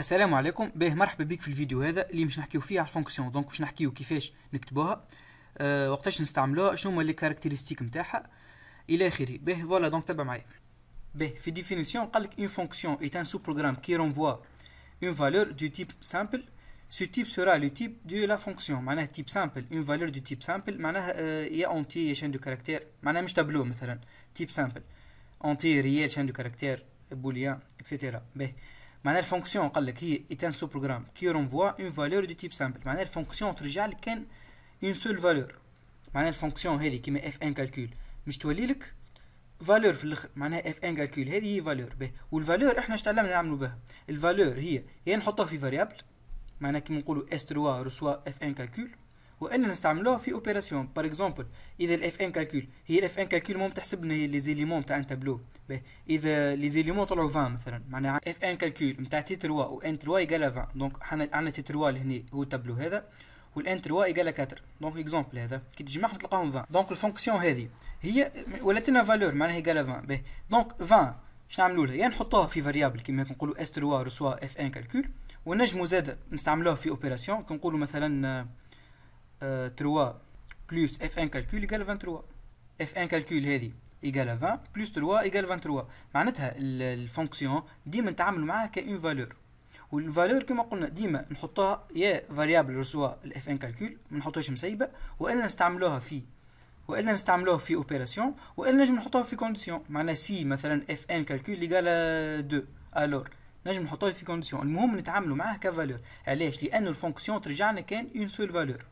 السلام عليكم باه مرحبا بك في الفيديو هذا اللي باش نحكيو فيه على الفونكسيون دونك باش نحكيو كيفاش نكتبوها أه وقتاش نستعملوها شنو هما لي كاركتيرستيك نتاعها الى اخره باه فوالا دونك تبع معايا باه في ديفينيسيون قالك اون فونكسيون اي un سو بروغرام كي رونفوا اون فالور دو تيب سامبل سو تيب سورا لو تيب دو لا فونكسيون معناها تيب سامبل اون فالور دو تيب سامبل معناها يا اونتي يا شان دو كاركتير معناها مش تابلو مثلا تيب سامبل اونتي ريال شان دو كاركتير بوليان اكسيتيرا باه معناها الفونكسيون قال لك هي ايتان سو بروغرام كي رونفوا اون فالور دو تيب سامبل معناها الفونكسيون ترجع لك كان اون سول فالور معناها الفونكسيون هذه كيما اف ان كالكول مش تولي لك فالور في الاخر معناها اف ان كالكول هذه هي فالور به والفالور احنا اش تعلمنا نعملوا بها الفالور هي يا نحطوها في فاريابل معناها كيما نقولوا اس 3 رسوا اف ان كالكول وان نستعملوها في اوبيراسيون بار اكزومبل اذا الاف ان كالكول هي الاف ان كالكول مو تحسب لنا لي زيليمون تاع ان تابلو اذا لي زيليمون طلعوا 20 مثلا معناها اف ان كالكول نتاع تي 3 و ان 3 يقال 20 دونك حنا عندنا تي 3 لهنا هو التابلو هذا والان 3 يقال 4 دونك اكزومبل هذا كي تجمعهم تلقاهم 20 دونك الفونكسيون هذه هي ولات لنا فالور معناها يقال 20 باهي دونك 20 شنو نعملوا لها يا يعني نحطوها في فاريابل كيما نقولوا اس 3 رسوا اف ان كالكول ونجموا زاد نستعملوها في اوبيراسيون كنقولوا مثلا 3 آه، بلس اف ان كالكول يقال 23 اف ان كالكول هذه ايكال 20 بلس 3 ايكال 23 معناتها الفونكسيون ديما نتعاملوا معاها كاون فالور والفالور كما قلنا ديما نحطوها يا فاريابل رسوا الاف ان كالكول ما نحطوهاش مسيبه والا نستعملوها في والا نستعملوها في اوبيراسيون والا نجم نحطوها في كونديسيون معناها سي مثلا اف ان كالكول ليغال 2 الور نجم نحطوها في كونديسيون المهم نتعاملوا معاها كفالور علاش لانه الفونكسيون ترجعنا كان اون سول فالور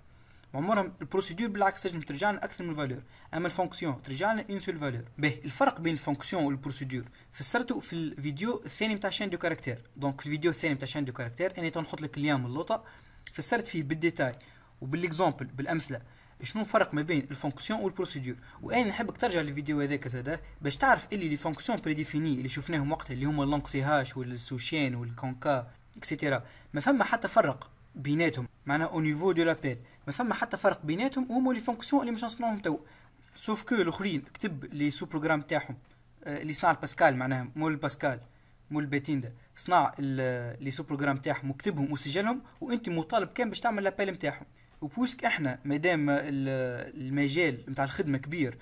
عمرهم البروسيدور بالعكس تنجم ترجع لنا اكثر من فالور اما الفونكسيون ترجع لنا اون سول فالور باهي الفرق بين الفونكسيون والبروسيدور فسرته في الفيديو الثاني نتاع شين دو كاركتير دونك الفيديو الثاني نتاع شين دو كاركتير انا تنحط لك اليوم اللوطه فسرت فيه بالديتاي وبالاكزومبل بالامثله شنو الفرق ما بين الفونكسيون والبروسيدور وانا نحبك ترجع للفيديو هذاك زاد باش تعرف اللي لي فونكسيون بريديفيني اللي شفناهم وقتها اللي هما لونكسي هاش والسوشين والكونكا اكسيتيرا ما فما حتى فرق بيناتهم معناها او نيفو دو لابيل ما فما حتى فرق بيناتهم وهما لي فونكسيون اللي مش نصنعوهم تو سوف كو الاخرين كتب لي سو بروغرام تاعهم آه، اللي صنع الباسكال معناها مول باسكال مول بيتيندا صنع لي سو بروغرام تاعهم وكتبهم وسجلهم وانت مطالب كان باش تعمل لابيل نتاعهم وبوسك احنا مادام المجال نتاع الخدمه كبير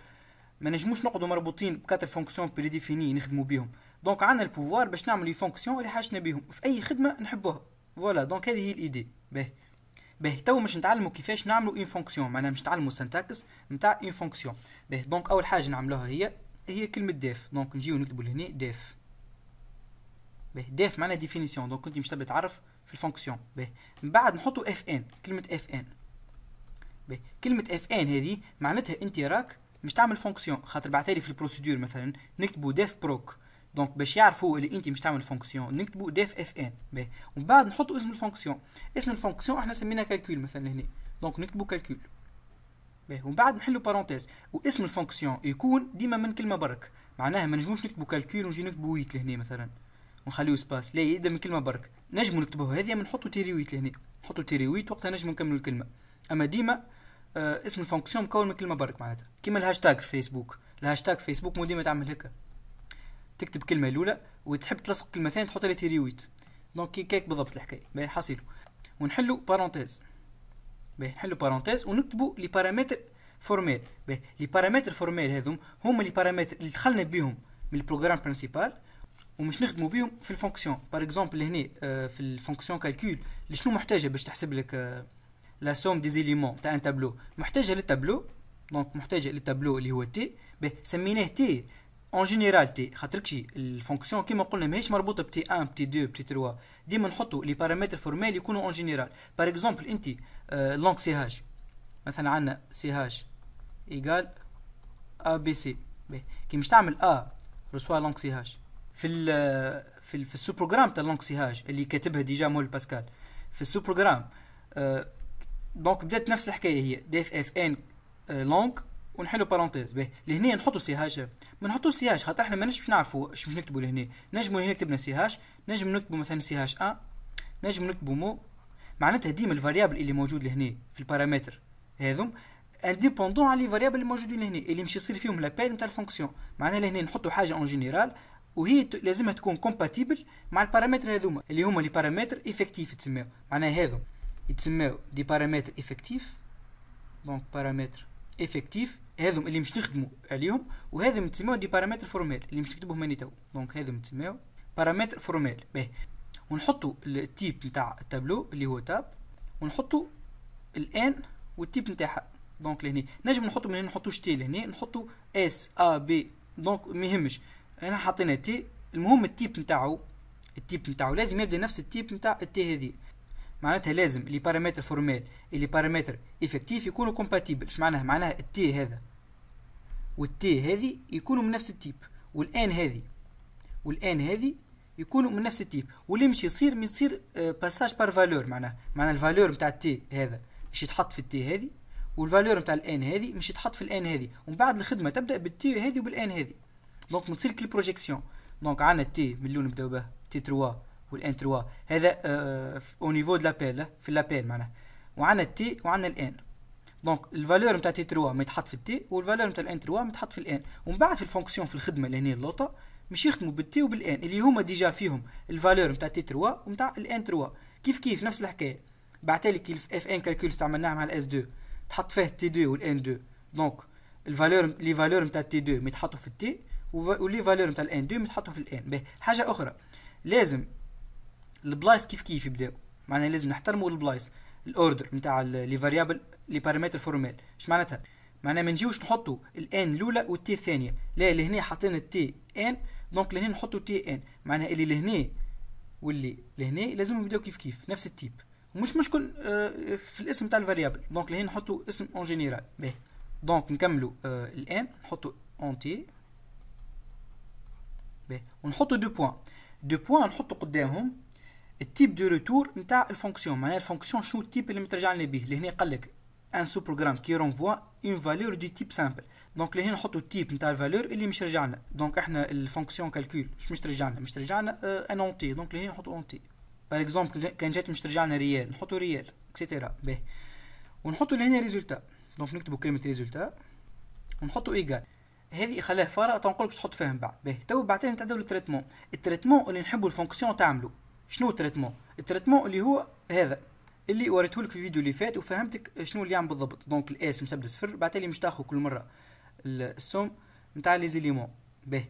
ما نجموش نقعدوا مربوطين بكاتر فونكسيون بريديفيني نخدموا بيهم دونك عندنا البوفوار باش نعمل لي فونكسيون اللي حاجتنا بيهم في اي خدمه نحبوها فوالا دونك هذه هي الايدي باهي باه تو باش نتعلموا كيفاش نعملوا اون فونكسيون معناها باش نتعلموا سنتاكس نتاع اون فونكسيون باهي دونك اول حاجه نعملوها هي هي كلمه ديف دونك نجيو نكتبو لهنا ديف باه ديف معناها ديفينيسيون دونك كنت مش تبي تعرف في الفونكسيون باهي من بعد نحطو اف ان كلمه اف ان باهي كلمه اف ان هذه معناتها انت راك مش تعمل فونكسيون خاطر بعتالي في البروسيدور مثلا نكتبو ديف بروك دونك باش يعرفوا اللي انت باش تعمل فونكسيون نكتبوا ديف اف ان ومن بعد نحطوا اسم الفونكسيون اسم الفونكسيون احنا سميناه كالكول مثلا هنا دونك نكتبوا كالكول ومن بعد نحلوا بارونتيز واسم الفونكسيون يكون ديما من كلمه برك معناها ما نجموش نكتبوا كالكول ونجي نكتبوا ويت لهنا مثلا ونخليو سباس لا يبدا من كلمه برك نجموا نكتبوها هذه من نحطوا تيري ويت لهنا نحطوا تيري ويت وقتها نجموا نكملوا الكلمه اما ديما آه، اسم الفونكسيون مكون من كلمه برك معناتها كيما الهاشتاج في فيسبوك الهاشتاج في فيسبوك مو ديما تعمل هكا تكتب كلمه الاولى وتحب تلصق كلمه ثانيه تحط لها تيريويت دونك كي كيك بالضبط الحكايه باهي حاصلو ونحلو بارونتيز باهي نحلو بارونتيز ونكتبو لي بارامتر فورميل باهي لي بارامتر فورميل هذوم هما لي بارامتر اللي دخلنا بيهم من البروغرام برينسيبال ومش نخدمو بيهم في الفونكسيون باغ اكزومبل هنا آه، في الفونكسيون كالكول شنو محتاجه باش تحسب لك لا سوم دي زيليمون تاع ان تابلو محتاجه للتابلو دونك محتاجه للتابلو اللي هو تي باهي سميناه تي اون جينيرال تي خاطر كشي الفونكسيون كيما قلنا ماهيش مربوطه بتي 1 بتي 2 بتي 3 ديما نحطوا لي بارامتر فورمال يكونوا اون جينيرال بار اكزومبل انت لونغ سي هاش مثلا عندنا سي هاش ايغال ا بي سي كي مش تعمل ا رسوا لونغ سي هاش في الـ في الـ في السو بروغرام تاع لونغ سي هاش اللي كاتبها ديجا مول باسكال في السو بروغرام دونك بدات نفس الحكايه هي ديف اف ان لونغ ونحلو بارونتيز باهي لهنا نحطو سي هاش ما نحطوش سي هاش خاطر احنا ماناش باش نعرفو اش باش نكتبو لهنا نجمو هنا كتبنا سي هاش نجم نكتبو مثلا سي هاش ا نجم نكتبو مو معناتها ديما الفاريابل اللي موجود لهنا في البارامتر هذم انديبوندون على الفاريابل اللي موجودين لهنا اللي مش يصير فيهم لابيل نتاع الفونكسيون معناها لهنا نحطو حاجه اون جينيرال وهي لازمها تكون كومباتيبل مع البارامتر هذوما اللي هما لي بارامتر ايفيكتيف يتسماو معناها هذو يتسماو دي بارامتر ايفيكتيف دونك بارامتر ايفيكتيف هذم اللي باش نخدموا عليهم وهذم نسميوه دي بارامتر فورمال اللي باش نكتبوهم هنا تو دونك هذم نسميوه بارامتر فورمال باهي ونحطوا التيب نتاع التابلو اللي هو تاب ونحطوا الان والتيب نتاعها دونك لهنا نجم نحطوا من هنا نحطوش تي لهنا نحطوا اس ا بي دونك ما يهمش انا حطينا تي المهم التيب نتاعو التيب نتاعو لازم يبدا نفس التيب نتاع التي هذه معناتها لازم لي بارامتر فورمال لي بارامتر افكتيف يكونوا كومباتيبل اش معناها معناها التي هذا والتي هذه يكونوا من نفس التيب والان هذه والان هذه يكونوا من نفس التيب واللي مش يصير من يصير باساج بار فالور معناها معناها الفالور نتاع التي هذا مش يتحط في التي هذه والفالور نتاع الان هذه مش يتحط في الان هذه ومن بعد الخدمه تبدا بالتي هذه وبالان هذه دونك تصير كل بروجيكسيون دونك عندنا تي من اللون نبداو به تي 3 والان 3 هذا او نيفو دو لابيل في لابيل معناها وعندنا التي وعندنا الان دونك الفالور نتاع تي 3 متحط في التي والفالور نتاع الان 3 متحط في الان ومن بعد في الفونكسيون في الخدمه اللي هنا اللوطه مش يخدموا بالتي وبالان اللي هما ديجا فيهم الفالور نتاع تي 3 ونتاع الان 3 كيف كيف نفس الحكايه بعتلك اف ان كالكول استعملناها مع الاس 2 تحط فيه تي 2 والان 2 دونك الفالور لي فالور نتاع تي 2 متحطوا في التي ولي فالور نتاع الان 2 متحطوا في الان باهي حاجه اخرى لازم البلايص كيف كيف يبداو معناها لازم نحترموا البلايص الاوردر نتاع لي فاريابل لي بارامتر فورمال اش معناتها معناها ما نجيوش نحطوا الان الاولى والتي الثانيه لا لهنا حطينا التي ان دونك لهنا نحطوا تي ان معناها اللي لهنا واللي لهنا لازم يبداو كيف كيف نفس التيب ومش مشكل آه، في الاسم تاع الفاريابل دونك لهنا نحطوا اسم اون جينيرال باهي دونك نكملوا آه، الان نحطوا اون تي باهي ونحطوا دو بوان دو بوان نحطوا قدامهم التيب دو روتور نتاع الفونكسيون معناها الفونكسيون شنو التيب اللي مترجع لنا به لهنا قال لك ان سو بروغرام كي رونفوا اون فالور دو تيب سامبل دونك لهنا نحطوا التيب نتاع الفالور اللي مش رجع لنا دونك احنا الفونكسيون كالكول مش مش ترجع لنا مش ترجع لنا ان اونتي دونك لهنا نحطوا اونتي باغ اكزومبل كان جات مش ترجع لنا ريال نحطوا ريال اكسيتيرا باهي ونحطوا لهنا ريزولتا دونك نكتبوا كلمه ريزولتا ونحطوا ايجال هذه خلاها فارغ تنقولك تحط فيها من بعد باهي تو بعدين نتعداو للتريتمون التريتمون اللي نحبوا الفونكسيون تعملو شنو التريتمون التريتمون اللي هو هذا اللي وريته لك في الفيديو اللي فات وفهمتك شنو اللي يعمل بالضبط دونك الاس مش تبدا صفر بعد مش تاخذ كل مره السوم نتاع لي زيليمون باهي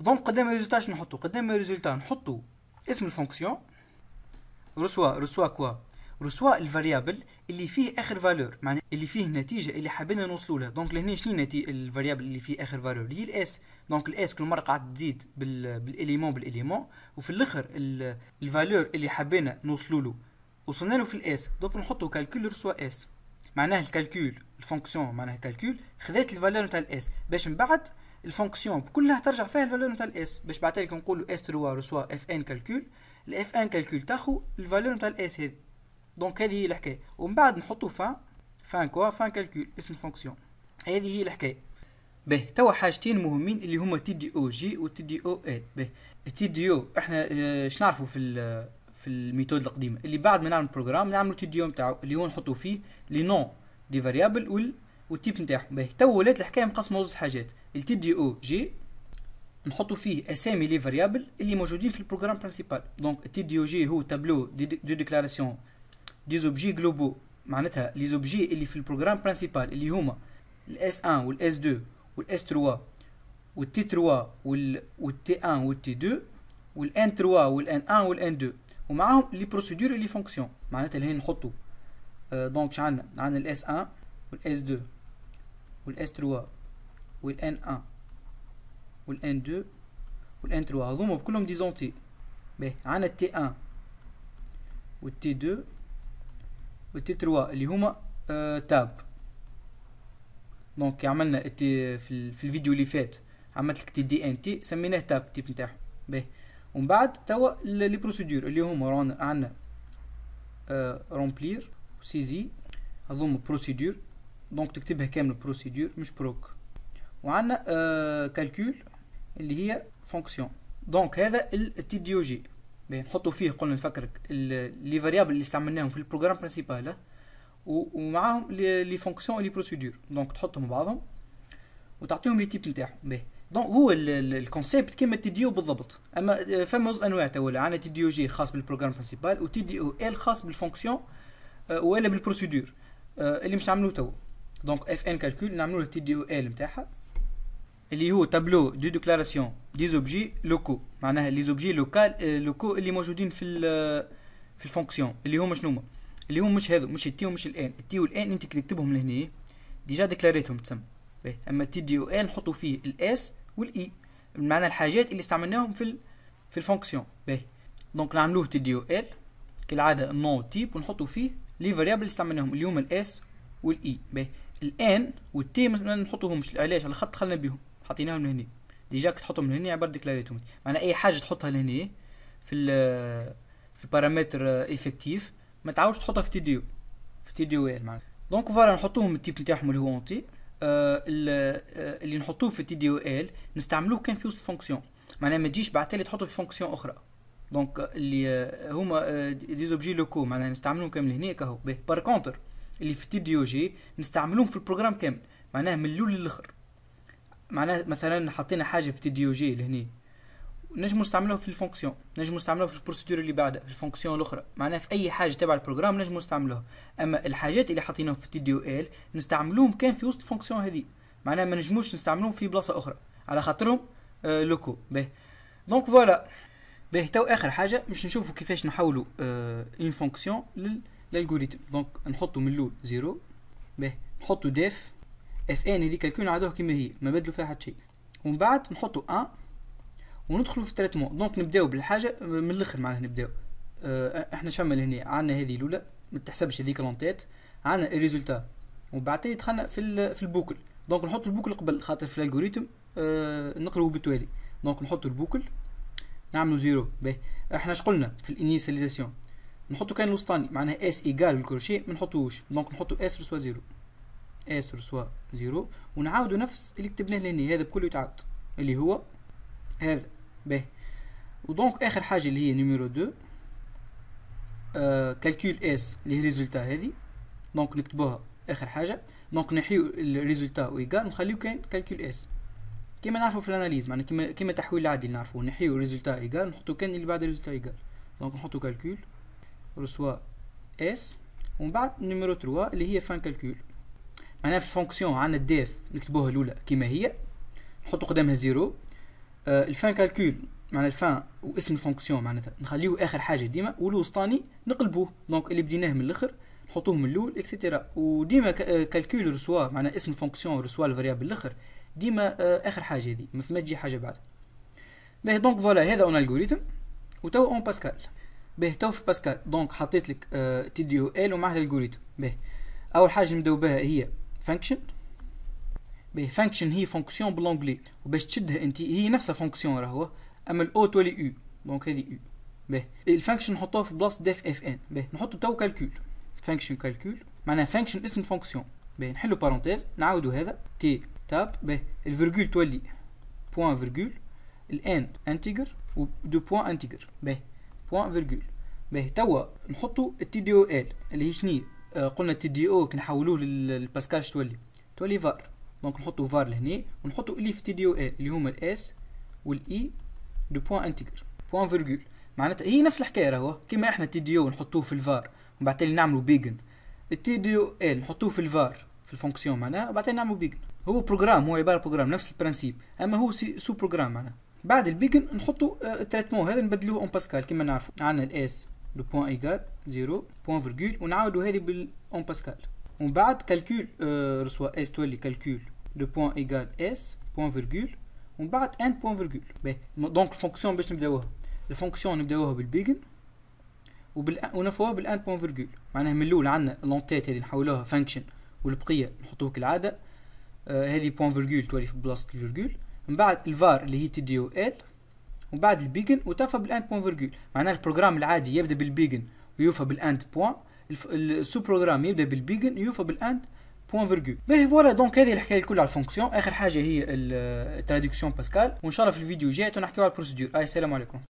دونك قدام الريزولتا شنو نحطو قدام الريزولتا نحطو اسم الفونكسيون رسوا رسوا كوا رسوا الفاريابل اللي فيه اخر فالور معناها اللي فيه نتيجة اللي حابين نوصلوا لها دونك لهنا شنو الفاريابل اللي فيه اخر فالور هي الاس دونك الاس كل مره قاعد تزيد بالاليمون بالاليمون وفي الاخر الفالور اللي حابين نوصلوا له وصلنا له في الاس دونك نحطوا كالكول رسوا اس معناه الكالكول الفونكسيون معناها كالكول خذات الفالور نتاع الاس باش من بعد الفونكسيون كلها ترجع فيها الفالور نتاع الاس باش بعد ذلك نقولوا اس تروا رسوا اف ان كالكول الاف ان كالكول تاخو الفالور نتاع الاس هذه دونك هذه هي الحكايه ومن بعد نحطوا فان فان كوا فان كالكول اسم فونكسيون هذه هي الحكايه به توا حاجتين مهمين اللي هما تي دي او جي تي دي او اي به تي دي او احنا اش آه، نعرفوا في في الميثود القديمه اللي بعد ما نعمل بروجرام نعملوا تي دي او نتاعو اللي هو نحطوا فيه لي نون دي فاريابل وال والتيب نتاعهم باهي توا ولات الحكايه مقسمه لزوج حاجات التي دي او جي نحطوا فيه اسامي لي فاريابل اللي موجودين في البروجرام برينسيبال دونك تي دي او جي هو تابلو دي ديكلاراسيون ديزوبجي جلوبو معناتها لي زوبجي اللي في البروغرام برانسيبال اللي هما الاس 1 والاس 2 والاس 3 والتي 3 والتي 1 والتي 2 والان 3 والان 1 والان 2 ومعاهم لي بروسيدور لي فونكسيون معناتها اللي نحطو أه دونك شعندنا عندنا الاس 1 والاس 2 والاس 3 والان 1 والان 2 والان 3 هذوما كلهم ديزونتي باهي عندنا التي 1 والتي 2 وتتروا اللي هما آه تاب دونك عملنا التي في, في الفيديو اللي فات عملت لك تي دي ان تي سميناه تاب تيب نتاعو باهي ومن بعد توا لي بروسيدور اللي هما رانا عندنا آه رومبلير سيزي هذوما بروسيدور دونك تكتبها كامل بروسيدور مش بروك وعندنا كالكول آه، اللي هي فونكسيون دونك هذا التي دي او جي بنحطوا فيه قلنا نفكرك لي فاريابل اللي استعملناهم في البروجرام آه، برينسيبال ومعاهم لي فونكسيون لي بروسيدور دونك تحطهم بعضهم وتعطيهم لي تيب نتاعهم باهي دونك هو الكونسيبت كيما تي بالضبط اما فما آه، زوج انواع توا عندنا تيديو جي خاص بالبروجرام برينسيبال وتي او ال خاص بالفونكسيون ولا بالبروسيدور اللي مش عملوه توا دونك اف ان كالكول نعملوا له تي دي او ال نتاعها اللي هو تابلو دو ديكلاراسيون دي زوبجي لوكو معناها لي زوبجي لوكال لوكو اللي موجودين في في الفونكسيون اللي هما شنو هما اللي هما مش هذو مش التي ومش الان التي والان انت كي تكتبهم لهنا ديجا ديكلاريتهم تسمى اما تي دي وان نحطوا فيه الاس والاي e. معناها الحاجات اللي استعملناهم في في الفونكسيون باهي دونك نعملوه تي دي ال كالعاده نو تيب ونحطوا فيه لي فاريابل اللي استعملناهم اليوم الاس والاي e. باهي الان والتي ما نحطوهمش علاش على خط خلنا بيهم حطيناهم لهني ديجا تحطهم هنا عبر ديكلاريتهم معنى اي حاجه تحطها لهني في ال في بارامتر ايفكتيف ما تعاودش تحطها في تي ديو في تي ديو ال معناها دونك فوالا نحطوهم التيب نتاعهم اللي هو اونتي آه، آه، اللي نحطوه في تي ديو ال نستعملوه كان في وسط فونكسيون معناها ما تجيش بعد تالي تحطه في فونكسيون اخرى دونك اللي آه، هما دي زوبجي لوكو معناها نستعملوهم كامل هنا كهو بار كونتر اللي في تي ديو جي نستعملوهم في البروغرام كامل معناها من الاول للاخر معناها مثلا حطينا حاجه في تي دي جي لهني نجمو نستعملوها في الفونكسيون نجمو نستعملوها في البروسيدور اللي بعدها في الفونكسيون الاخرى معناها في اي حاجه تبع البروجرام نجمو نستعملوها اما الحاجات اللي حاطينهم في تي دي او ال نستعملوهم كان في وسط الفونكسيون هذه معناها ما نجموش نستعملوهم في بلاصه اخرى على خاطرهم آه لوكو به دونك فوالا به تو اخر حاجه باش نشوفوا كيفاش نحولوا آه اون فونكسيون للالغوريتم دونك نحطوا من الاول زيرو به نحطوا ديف اف ان هذيك الكون نعدوها كيما هي ما بدلو فيها حتى شيء ومن بعد نحطو ان وندخلو في التريتمون دونك نبداو بالحاجه من الاخر معناها نبداو اه احنا شامل هنا عندنا هذه الاولى ما تحسبش هذيك لونتيت عندنا الريزولتا ومن بعد دخلنا في في البوكل دونك نحط البوكل قبل خاطر في الالغوريثم اه نقلبو بالتوالي دونك نحطو البوكل نعملو زيرو باهي احنا شقلنا في الانيسياليزاسيون نحطو كان الوسطاني معناها اس ايغال الكروشي ما نحطوش دونك نحطو اس رسوا زيرو اس رسوا زيرو ونعاودو نفس اللي كتبناه لهنا هذا بكل يتعاود اللي هو هذا به ودونك اخر حاجه اللي هي نيميرو دو آه، كالكول اس اللي هي ريزولتا هذه دونك نكتبوها اخر حاجه دونك نحيو الريزولتا ويكال نخليو كان كالكول اس كما نعرفو في الاناليز معناها كما كما التحويل العادي نعرفو نحيو الريزولتا ايكال نحطو كان اللي بعد الريزولتا ايكال دونك نحطو كالكول رسوا اس ومن بعد نيميرو 3 اللي هي فان كالكول معناها في الفونكسيون عندنا الديف نكتبوها الاولى كيما هي نحطو قدامها زيرو آه، الفان كالكول معناها الفان واسم الفونكسيون معناتها نخليه اخر حاجه ديما والوسطاني نقلبوه دونك اللي بديناه من الاخر نحطوه من الاول اكسيتيرا وديما آه، كالكول رسوا معناها اسم الفونكسيون رسوا الفاريابل الاخر ديما آه، اخر حاجه دي ما تجي حاجه بعد باهي دونك فوالا هذا اون الجوريثم وتو اون باسكال باهي تو في باسكال دونك حطيت لك تي دي او ال ومعها الجوريثم باهي اول حاجه نبداو بها هي فانكشن باهي فانكشن هي فونكسيون بالانجلي وباش تشدها انت هي نفسها فونكسيون راهو اما الاو تولي يو دونك هذه يو باهي الفانكشن نحطوها في بلاصه ديف اف ان باهي نحطو تو كالكول فانكشن كالكول معناها فانكشن اسم فونكسيون باهي نحلو بارونتيز نعاودو هذا تي تاب باهي الفيرغول تولي بوان فيرغول الان انتجر دو بوان انتجر باهي بوان فيرغول باهي توا نحطو التي دي او ال اللي هي شنية آه، قلنا تي دي او كنحولوه للباسكال تولي تولي فار دونك نحطو فار لهنا ونحطو اللي في تي دي او ال إيه، اللي هما الاس والاي دو بوان انتيغر بوان فيرغول معناتها هي نفس الحكايه راهو كيما احنا تي دي او نحطوه في الفار ومن بعد نعملو بيجن التي دي او ال إيه، نحطوه في الفار في الفونكسيون معناها تالي نعملو بيجن هو بروجرام هو عباره بروجرام نفس البرانسيب اما هو سي سو بروجرام معناها بعد البيجن نحطو التريتمون آه، هذا نبدلوه اون باسكال كيما نعرفو عندنا الاس لو بوان ايغال زيرو بوان فيرغول ونعاودو هذه اون باسكال ومن بعد كالكول رسوا اس تولي كالكول لو بوان ايغال اس بوان فيرغول ومن بعد ان بوان فيرغول دونك الفونكسيون باش نبداوها الفونكسيون نبداوها بالبيجن وبال ونفوها بالان بوان فيرغول معناها من الاول عندنا لونتيت هذه نحولوها فانكشن والبقيه نحطوه كالعاده آه هذه بوان فيرغول تولي في بلاصه الفيرغول من بعد الفار اللي هي تي دي او ال ومن بعد البيجن وتوفى بالاند بوان فيرجول معناها البروجرام العادي يبدا بالبيجن ويوفى بالاند بوان السو بروجرام يبدا بالبيجن ويوفى بالاند بوان فيرجول باهي فوالا دونك هذه الحكايه الكل على الفونكسيون اخر حاجه هي الترادكسيون باسكال وان شاء الله في الفيديو الجاي نحكيو على البروسيدور اي السلام عليكم